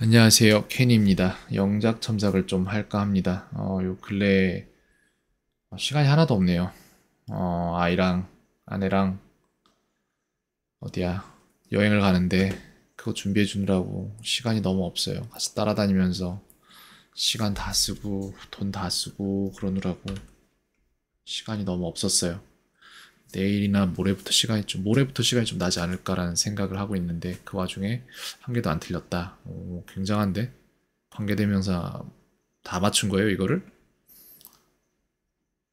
안녕하세요. 켄입니다. 영작 첨삭을 좀 할까 합니다. 어, 요 근래 시간이 하나도 없네요. 어, 아이랑 아내랑 어디야? 여행을 가는데 그거 준비해 주느라고 시간이 너무 없어요. 가서 따라다니면서 시간 다 쓰고 돈 다 쓰고 그러느라고 시간이 너무 없었어요. 내일이나 모레부터 시간이 좀 모레부터 시간이 좀 나지 않을까라는 생각을 하고 있는데 그 와중에 한 개도 안 틀렸다. 오, 굉장한데 관계대명사 다 맞춘 거예요 이거를?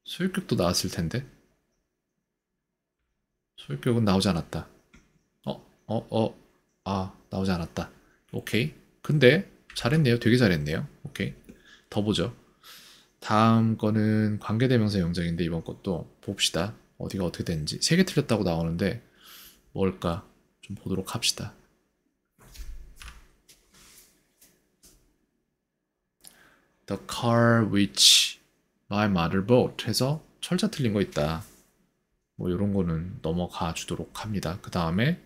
소유격도 나왔을 텐데 소유격은 나오지 않았다. 어, 어, 어, 아 나오지 않았다. 오케이. 근데 잘했네요. 되게 잘했네요. 오케이. 더 보죠. 다음 거는 관계대명사 영장인데 이번 것도 봅시다. 어디가 어떻게 되는지 세 개 틀렸다고 나오는데 뭘까 좀 보도록 합시다. The car which my mother bought 해서 철자 틀린 거 있다. 뭐 이런 거는 넘어가 주도록 합니다. 그 다음에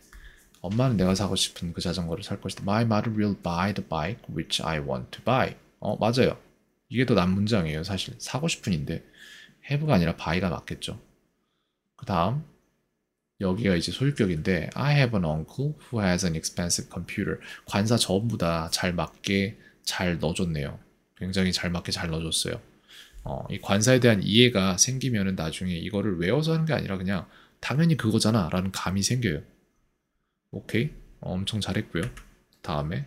엄마는 내가 사고 싶은 그 자전거를 살 것이다. My mother will buy the bike which I want to buy. 어 맞아요. 이게 더 난 문장이에요 사실. 사고 싶은인데 have가 아니라 buy가 맞겠죠. 그 다음 여기가 이제 소유격인데 I have an uncle who has an expensive computer. 관사 전부 다 잘 맞게 잘 넣어줬네요. 굉장히 잘 맞게 잘 넣어줬어요. 어, 이 관사에 대한 이해가 생기면은 나중에 이거를 외워서 하는 게 아니라 그냥 당연히 그거잖아 라는 감이 생겨요. 오케이. 어, 엄청 잘했고요. 다음에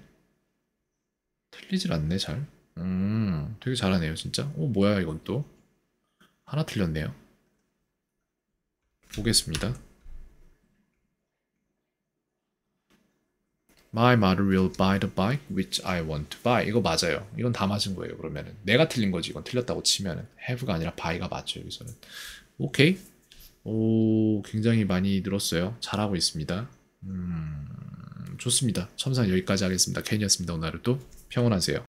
틀리질 않네 잘. 음 되게 잘하네요 진짜. 어 뭐야 이건 또 하나 틀렸네요. 보겠습니다. My mother will buy the bike which I want to buy. 이거 맞아요. 이건 다 맞은 거예요. 그러면은 내가 틀린 거지. 이건 틀렸다고 치면은 have가 아니라 buy가 맞죠. 여기서는. 오케이. 오, 굉장히 많이 늘었어요. 잘하고 있습니다. 음, 좋습니다. 첨상 여기까지 하겠습니다. 케이었습니다 오늘 하루도 평온하세요.